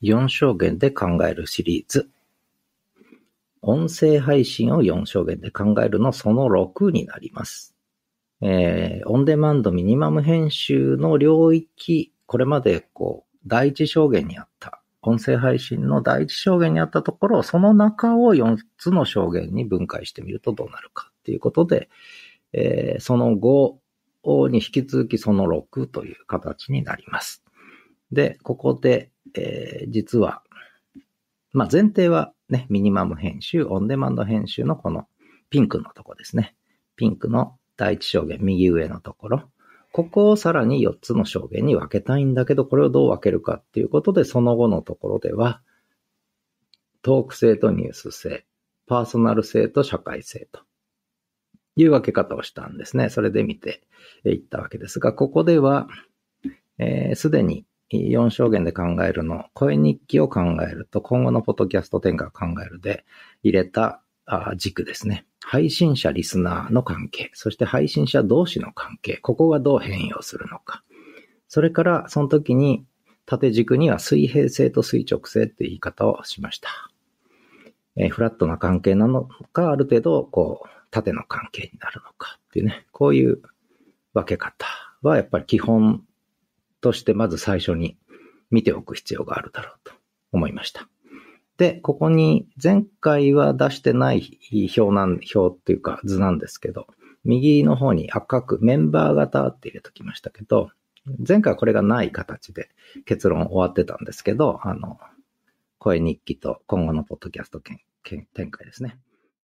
四象限で考えるシリーズ。音声配信を4象限で考えるのその6になります。えー、オンデマンドミニマム編集の領域、これまでこう、第一象限にあった、音声配信の第一象限にあったところを、その中を4つの象限に分解してみるとどうなるかっていうことで、えー、その5に引き続きその6という形になります。で、ここで、えー、実は、まあ、前提はね、ミニマム編集、オンデマンド編集のこのピンクのとこですね。ピンクの第一証言、右上のところ。ここをさらに4つの証言に分けたいんだけど、これをどう分けるかっていうことで、その後のところでは、トーク性とニュース性、パーソナル性と社会性という分け方をしたんですね。それで見ていったわけですが、ここでは、す、えー、で、に4証言で考えるの、声日記を考えると、今後のポッドキャスト展開を考えるで入れた軸ですね。配信者、リスナーの関係、そして配信者同士の関係、ここがどう変容するのか。それから、その時に、縦軸には水平性と垂直性って言い方をしました。えー、フラットな関係なのか、ある程度、こう、縦の関係になるのかっていうね、こういう分け方はやっぱり基本としてまず最初に見ておく必要があるだろうと思いました。で、ここに前回は出してない表なん、表っていうか図なんですけど、右の方に赤くメンバー型って入れときましたけど、前回はこれがない形で結論終わってたんですけど、あの、声日記と今後のポッドキャスト展開ですね。